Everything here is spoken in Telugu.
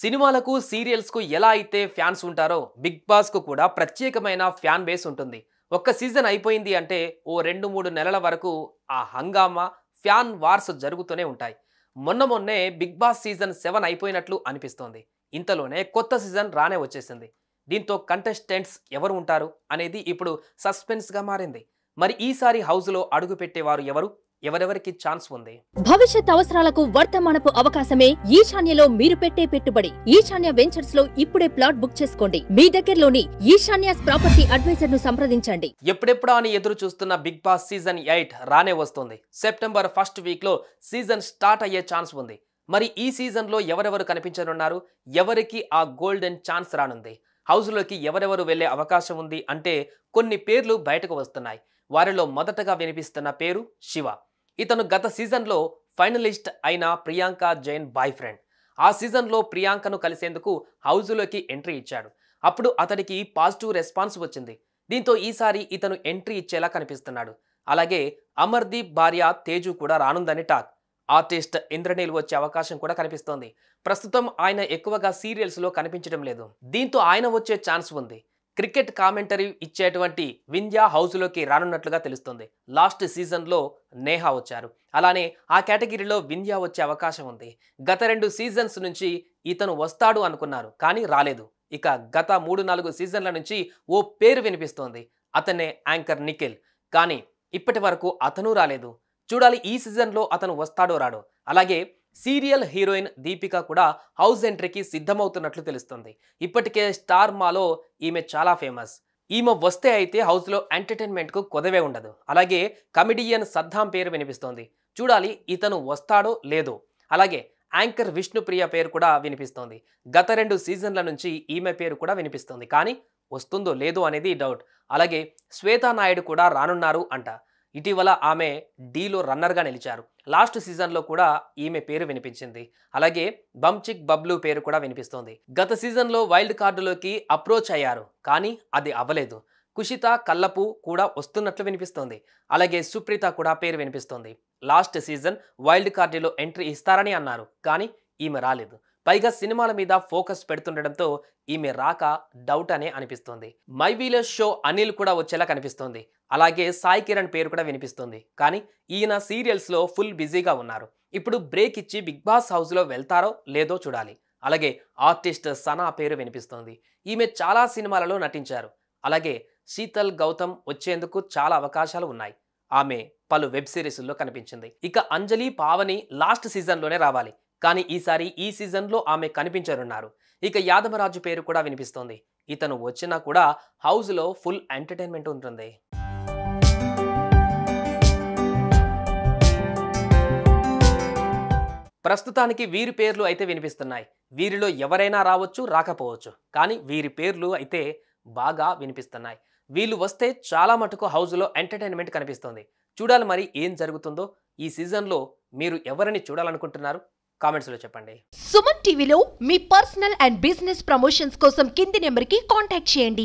సినిమాలకు సీరియల్స్కు ఎలా అయితే ఫ్యాన్స్ ఉంటారో బిగ్ బాస్కు కూడా ప్రత్యేకమైన ఫ్యాన్ బేస్ ఉంటుంది ఒక్క సీజన్ అయిపోయింది అంటే ఓ రెండు మూడు నెలల వరకు ఆ హంగామా ఫ్యాన్ వార్స్ జరుగుతూనే ఉంటాయి మొన్న మొన్నే బిగ్ బాస్ సీజన్ సెవెన్ అయిపోయినట్లు అనిపిస్తోంది ఇంతలోనే కొత్త సీజన్ రానే వచ్చేసింది దీంతో కంటెస్టెంట్స్ ఎవరు ఉంటారు అనేది ఇప్పుడు సస్పెన్స్గా మారింది మరి ఈసారి హౌస్లో అడుగుపెట్టేవారు ఎవరు ఎవరెవరికి ఛాన్స్ ఉంది భవిష్యత్ అవసరాలకు వర్తమానపు అవకాశమే ఈశాన్యలో మీరు పెట్టే పెట్టుబడి ఈశాన్య వెంచర్స్ లో ఇప్పుడే ప్లాట్ బుక్ చేసుకోండి మీ దగ్గరలోని ఈశాన్య ప్రాపర్టీ అడ్వైజర్ ను సంప్రదించండి ఎప్పుడెప్పుడు అని ఎదురు చూస్తున్న బిగ్ బాస్ సీజన్ ఎయిట్ రానే వస్తుంది సెప్టెంబర్ ఫస్ట్ వీక్ లో సీజన్ స్టార్ట్ అయ్యే ఛాన్స్ ఉంది మరి ఈ సీజన్ లో ఎవరెవరు కనిపించనున్నారు ఎవరికి ఆ గోల్డెన్ ఛాన్స్ రానుంది హౌస్లోకి ఎవరెవరు వెళ్లే అవకాశం ఉంది అంటే కొన్ని పేర్లు బయటకు వస్తున్నాయి వారిలో మొదటగా వినిపిస్తున్న పేరు శివ ఇతను గత సీజన్లో ఫైనలిస్ట్ అయిన ప్రియాంక జైన్ బాయ్ ఫ్రెండ్ ఆ సీజన్లో ప్రియాంకను కలిసేందుకు హౌజ్లోకి ఎంట్రీ ఇచ్చాడు అప్పుడు అతడికి పాజిటివ్ రెస్పాన్స్ వచ్చింది దీంతో ఈసారి ఇతను ఎంట్రీ ఇచ్చేలా కనిపిస్తున్నాడు అలాగే అమర్దీప్ భార్య తేజు కూడా రానుందని టాక్ ఆర్టిస్ట్ ఇంద్రనీల్ వచ్చే అవకాశం కూడా కనిపిస్తోంది ప్రస్తుతం ఆయన ఎక్కువగా సీరియల్స్లో కనిపించడం లేదు దీంతో ఆయన వచ్చే ఛాన్స్ ఉంది క్రికెట్ కామెంటరీ ఇచ్చేటువంటి వింధ్యా హౌస్లోకి రానున్నట్లుగా తెలుస్తుంది లాస్ట్ సీజన్లో నేహా వచ్చారు అలానే ఆ కేటగిరీలో వింధ్యా వచ్చే అవకాశం ఉంది గత రెండు సీజన్స్ నుంచి ఇతను వస్తాడు అనుకున్నారు కానీ రాలేదు ఇక గత మూడు నాలుగు సీజన్ల నుంచి ఓ పేరు వినిపిస్తోంది అతనే యాంకర్ నిఖిల్ కానీ ఇప్పటి వరకు అతను రాలేదు చూడాలి ఈ సీజన్లో అతను వస్తాడో రాడో అలాగే సీరియల్ హీరోయిన్ దీపిక కూడా హౌస్ ఎంట్రీకి సిద్ధమవుతున్నట్లు తెలుస్తుంది ఇప్పటికే స్టార్ మాలో ఈమె చాలా ఫేమస్ ఈమె వస్తే అయితే హౌస్లో ఎంటర్టైన్మెంట్కు కొదవే ఉండదు అలాగే కమెడియన్ సద్దాం పేరు వినిపిస్తోంది చూడాలి ఇతను వస్తాడో లేదో అలాగే యాంకర్ విష్ణుప్రియ పేరు కూడా వినిపిస్తోంది గత రెండు సీజన్ల నుంచి ఈమె పేరు కూడా వినిపిస్తోంది కానీ వస్తుందో లేదో అనేది డౌట్ అలాగే శ్వేతా నాయుడు కూడా రానున్నారు అంట ఇటీవల ఆమె డీలో రన్నర్గా నిలిచారు లాస్ట్ సీజన్లో కూడా ఈమె పేరు వినిపించింది అలాగే బంచిక్ బబ్లు పేరు కూడా వినిపిస్తోంది గత సీజన్లో వైల్డ్ కార్డులోకి అప్రోచ్ అయ్యారు కానీ అది అవ్వలేదు కుషిత కల్లపు కూడా వస్తున్నట్లు వినిపిస్తోంది అలాగే సుప్రీత కూడా పేరు వినిపిస్తోంది లాస్ట్ సీజన్ వైల్డ్ కార్డులో ఎంట్రీ ఇస్తారని అన్నారు కానీ ఈమె రాలేదు పైగా సినిమాల మీద ఫోకస్ పెడుతుండటంతో ఈమె రాక డౌట్ అనే అనిపిస్తోంది మై వీలర్ షో అనిల్ కూడా వచ్చేలా కనిపిస్తోంది అలాగే సాయి కిరణ్ పేరు కూడా వినిపిస్తుంది కానీ ఈయన సీరియల్స్లో ఫుల్ బిజీగా ఉన్నారు ఇప్పుడు బ్రేక్ ఇచ్చి బిగ్ బాస్ హౌస్లో వెళ్తారో లేదో చూడాలి అలాగే ఆర్టిస్ట్ సనా పేరు వినిపిస్తోంది ఈమె చాలా సినిమాలలో నటించారు అలాగే శీతల్ గౌతమ్ వచ్చేందుకు చాలా అవకాశాలు ఉన్నాయి ఆమె పలు వెబ్ సిరీస్లో కనిపించింది ఇక అంజలి పావని లాస్ట్ సీజన్లోనే రావాలి కానీ ఈసారి ఈ సీజన్లో ఆమె కనిపించనున్నారు ఇక యాదవరాజు పేరు కూడా వినిపిస్తోంది ఇతను వచ్చినా కూడా హౌస్లో ఫుల్ ఎంటర్టైన్మెంట్ ఉంటుంది ప్రస్తుతానికి వీరి పేర్లు అయితే వినిపిస్తున్నాయి వీరిలో ఎవరైనా రావచ్చు రాకపోవచ్చు కానీ వీరి పేర్లు అయితే బాగా వినిపిస్తున్నాయి వీళ్ళు వస్తే చాలా మటుకు హౌజ్లో ఎంటర్టైన్మెంట్ కనిపిస్తుంది చూడాలి మరి ఏం జరుగుతుందో ఈ సీజన్లో మీరు ఎవరిని చూడాలనుకుంటున్నారు కామెంట్స్ లో చెప్పండి సుమన్ టీవీలో మీ పర్సనల్ అండ్ బిజినెస్ ప్రమోషన్స్ కోసం కింది నెంబర్ కి కాంటాక్ట్ చేయండి